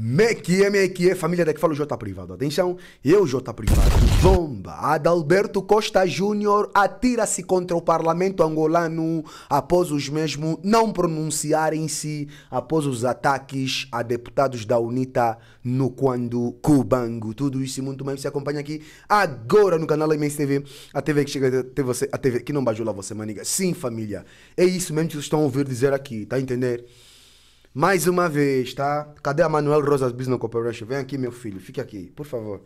Mequia, Mequia, família daqui fala o J Privado. Atenção, eu, J Privado. Bomba! Adalberto Costa Júnior atira-se contra o parlamento angolano após os mesmos não pronunciarem-se após os ataques a deputados da UNITA no Quando Cubango. Tudo isso e muito mais você acompanha aqui agora no canal MS TV. A TV que chega até você, a TV que não bajula você, maniga. Sim, família. É isso mesmo que vocês estão a ouvir dizer aqui, tá entendendo? entender? Mais uma vez, tá? Cadê a Manuel Rosas Business Corporation? Vem aqui, meu filho. Fique aqui, por favor.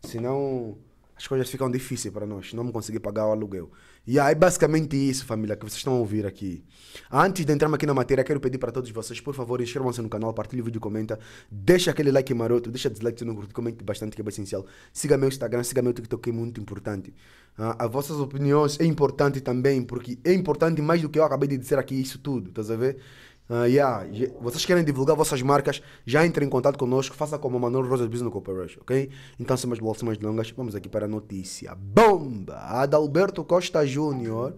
Senão as coisas ficam difíceis para nós. Não vamos conseguir pagar o aluguel. E aí, basicamente isso, família, que vocês estão a ouvir aqui. Antes de entrarmos aqui na matéria, quero pedir para todos vocês, por favor, inscrevam-se no canal, partilhem o vídeo, comenta, deixa aquele like maroto, deixa dislike se não curte, comente bastante, que é essencial. Siga meu Instagram, siga meu TikTok, é muito importante. Ah, as vossas opiniões é importante também, porque é importante mais do que eu acabei de dizer aqui, isso tudo, tá a ver? Uh, yeah. Vocês querem divulgar vossas marcas, já entre em contato conosco, faça como Manuel Rosa Business Corporation, ok? Então, sem mais bolas, sem mais longas, vamos aqui para a notícia. Bomba! Adalberto Costa Júnior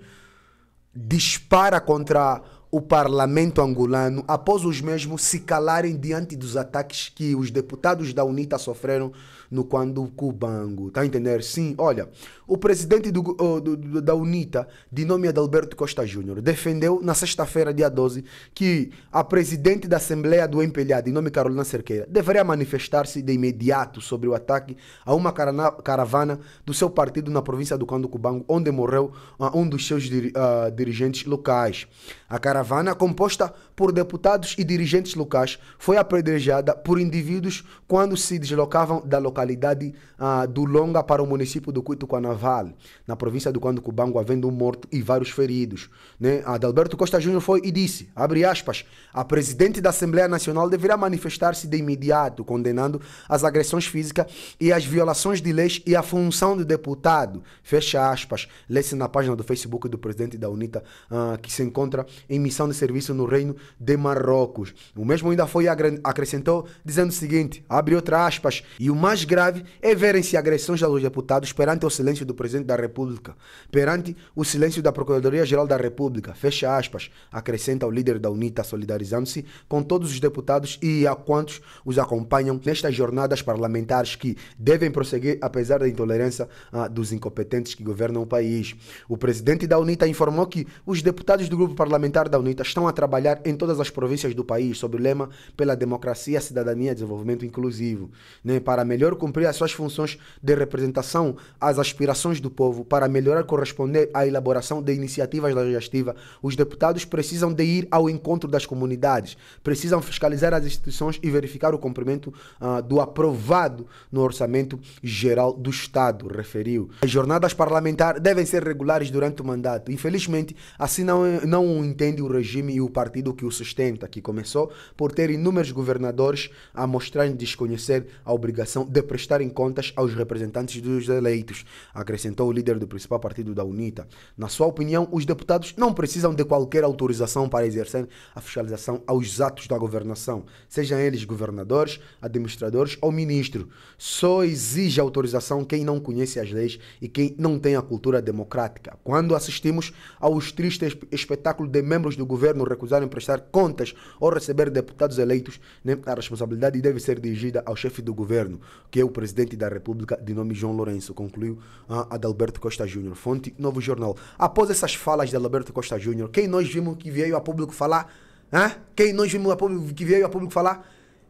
dispara contra o parlamento angolano, após os mesmos se calarem diante dos ataques que os deputados da UNITA sofreram no quando Cubango. Tá a entender? Sim, olha, o presidente do, do, do, da UNITA, de nome Adalberto Costa Júnior, defendeu na sexta-feira, dia 12, que a presidente da Assembleia do MPLA, de nome Carolina Cerqueira, deveria manifestar-se de imediato sobre o ataque a uma caravana do seu partido na província do Quando Cubango, onde morreu uh, um dos seus dir, uh, ah, dirigentes locais. A caravana caravana, composta por deputados e dirigentes locais, foi apedrejada por indivíduos quando se deslocavam da localidade ah, do Longa para o município do Cuito Canaval, na província do Quando Cubango, havendo um morto e vários feridos. Né? Adalberto Costa Júnior foi e disse, abre aspas, a presidente da Assembleia Nacional deverá manifestar-se de imediato, condenando as agressões físicas e as violações de leis e a função do deputado. Fecha aspas. Lê-se na página do Facebook do presidente da UNITA, ah, que se encontra em missão missão de serviço no reino de Marrocos. O mesmo ainda foi acrescentou dizendo o seguinte, abre outras aspas, e o mais grave é verem-se agressões aos deputados perante o silêncio do Presidente da República, perante o silêncio da Procuradoria-Geral da República, fecha aspas, acrescenta o líder da UNITA solidarizando-se com todos os deputados e a quantos os acompanham nestas jornadas parlamentares que devem prosseguir apesar da intolerância ah, dos incompetentes que governam o país. O presidente da UNITA informou que os deputados do grupo parlamentar da da estão a trabalhar em todas as províncias do país sob o lema pela democracia, cidadania e desenvolvimento inclusivo, né, para melhor cumprir as suas funções de representação às aspirações do povo, para melhorar corresponder à elaboração de iniciativas legislativas. Os deputados precisam de ir ao encontro das comunidades, precisam fiscalizar as instituições e verificar o cumprimento uh, do aprovado no orçamento geral do Estado, referiu. As jornadas parlamentares devem ser regulares durante o mandato. Infelizmente, assim não, não entende o o regime e o partido que o sustenta, que começou por ter inúmeros governadores a mostrarem desconhecer a obrigação de prestarem contas aos representantes dos eleitos, acrescentou o líder do principal partido da UNITA. Na sua opinião, os deputados não precisam de qualquer autorização para exercer a fiscalização aos atos da governação, sejam eles governadores, administradores ou ministro. Só exige autorização quem não conhece as leis e quem não tem a cultura democrática. Quando assistimos aos tristes espetáculos de membros do governo recusarem prestar contas ou receber deputados eleitos, né, a responsabilidade deve ser dirigida ao chefe do governo, que é o presidente da República, de nome João Lourenço, concluiu ah, Adalberto Costa Júnior. Fonte Novo Jornal. Após essas falas de Adalberto Costa Júnior, quem nós vimos que veio a público falar? Hein? Quem nós vimos a público, que veio a público falar?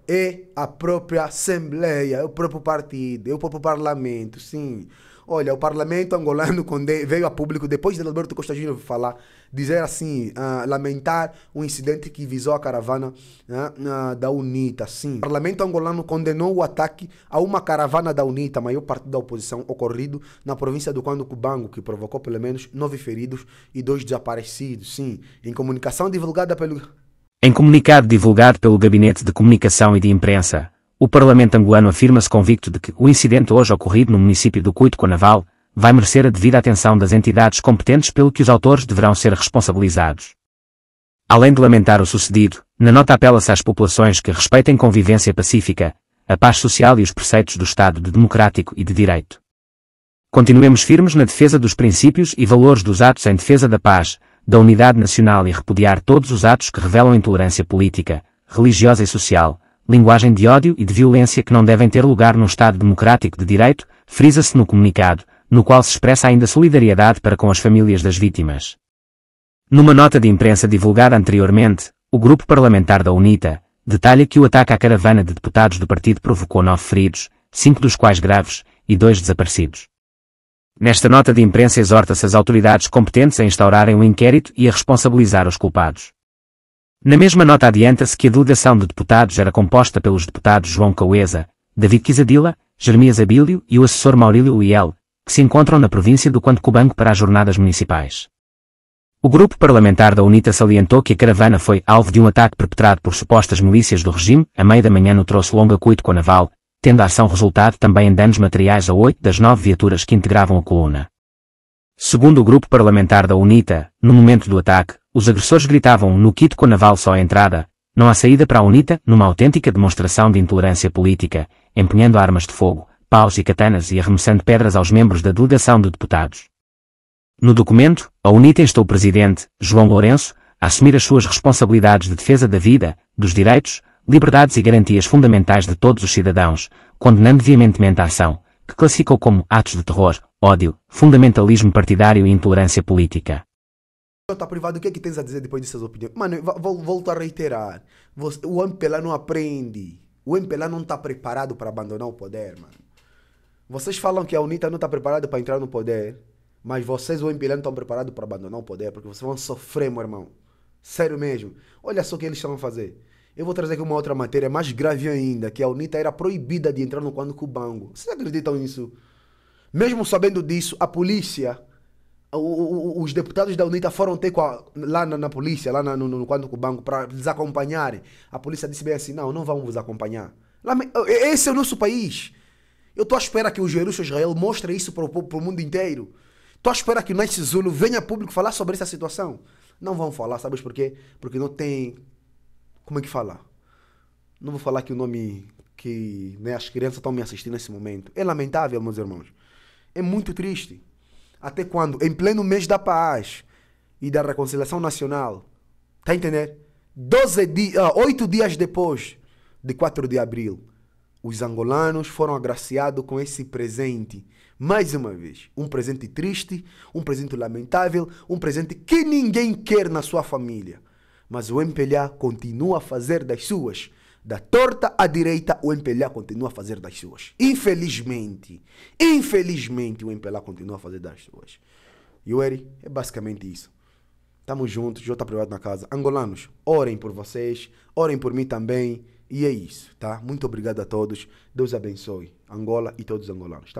é a própria Assembleia, é o próprio partido, é o próprio parlamento, sim. Olha, o parlamento angolano veio a público, depois de Alberto Costa Júnior falar, dizer assim, uh, lamentar o incidente que visou a caravana uh, uh, da UNITA, sim. O parlamento angolano condenou o ataque a uma caravana da UNITA, maior partido da oposição, ocorrido na província do Quando Cubango, que provocou pelo menos nove feridos e dois desaparecidos, sim. Em comunicação divulgada pelo... Em comunicado divulgado pelo Gabinete de Comunicação e de Imprensa, o Parlamento angolano afirma-se convicto de que o incidente hoje ocorrido no município do Cuito Conaval vai merecer a devida atenção das entidades competentes pelo que os autores deverão ser responsabilizados. Além de lamentar o sucedido, na nota apela-se às populações que respeitem convivência pacífica, a paz social e os preceitos do Estado de democrático e de direito. Continuemos firmes na defesa dos princípios e valores dos atos em defesa da paz, da unidade nacional e repudiar todos os atos que revelam intolerância política, religiosa e social, linguagem de ódio e de violência que não devem ter lugar num Estado democrático de direito, frisa-se no comunicado, no qual se expressa ainda solidariedade para com as famílias das vítimas. Numa nota de imprensa divulgada anteriormente, o grupo parlamentar da UNITA detalha que o ataque à caravana de deputados do partido provocou nove feridos, cinco dos quais graves, e dois desaparecidos. Nesta nota de imprensa exorta-se as autoridades competentes a instaurarem um inquérito e a responsabilizar os culpados. Na mesma nota adianta-se que a delegação de deputados era composta pelos deputados João Cauesa, David Quisadila, Jeremias Abílio e o assessor Maurílio Uiel, que se encontram na província do Quantucubanco para as jornadas municipais. O grupo parlamentar da UNITA salientou que a caravana foi alvo de um ataque perpetrado por supostas milícias do regime, à meia da manhã no troço longa Cuito Naval, tendo a ação resultado também em danos materiais a oito das nove viaturas que integravam a coluna. Segundo o grupo parlamentar da UNITA, no momento do ataque, os agressores gritavam no kit com naval só a entrada, não há saída para a UNITA, numa autêntica demonstração de intolerância política, empunhando armas de fogo, paus e katanas e arremessando pedras aos membros da delegação de deputados. No documento, a UNITA instou o presidente, João Lourenço, a assumir as suas responsabilidades de defesa da vida, dos direitos, liberdades e garantias fundamentais de todos os cidadãos, condenando veementemente a ação, que classificou como atos de terror, ódio, fundamentalismo partidário e intolerância política. Tá privado, o que é que tens a dizer depois dessas opiniões? Mano, vou, volto a reiterar. Você, o MPLA não aprende. O MPLA não está preparado para abandonar o poder, mano. Vocês falam que a UNITA não está preparada para entrar no poder, mas vocês, o MPLA, não estão preparados para abandonar o poder, porque vocês vão sofrer, meu irmão. Sério mesmo. Olha só o que eles estão a fazer. Eu vou trazer aqui uma outra matéria mais grave ainda, que é a UNITA era proibida de entrar no quadro Cubango. Vocês acreditam nisso? Mesmo sabendo disso, a polícia, o, o, os deputados da UNITA foram ter a, lá na, na, polícia, lá na, no, no quadro Cubango, para lhes acompanharem. A polícia disse bem assim, não, não vamos vos acompanhar. Esse é o nosso país. Eu estou à espera que o Jerusalém Israel mostre isso para o mundo inteiro. Estou à espera que o Nice Zulu venha público falar sobre essa situação. Não vão falar, sabes por quê? Porque não tem como é que fala? Não vou falar que o nome que né, as crianças estão me assistindo nesse momento. É lamentável, meus irmãos. É muito triste. Até quando? Em pleno mês da paz e da reconciliação nacional. Está a entender? Doze dias, ah, oito dias depois de 4 de abril, os angolanos foram agraciados com esse presente. Mais uma vez, um presente triste, um presente lamentável, um presente que ninguém quer na sua família. Mas o MPLA continua a fazer das suas. Da torta à direita, o MPLA continua a fazer das suas. Infelizmente, infelizmente, o MPLA continua a fazer das suas. E o Eri, é basicamente isso. Tamo juntos, Jota Privado na casa. Angolanos, orem por vocês, orem por mim também. E é isso, tá? Muito obrigado a todos. Deus abençoe Angola e todos os angolanos. Tamo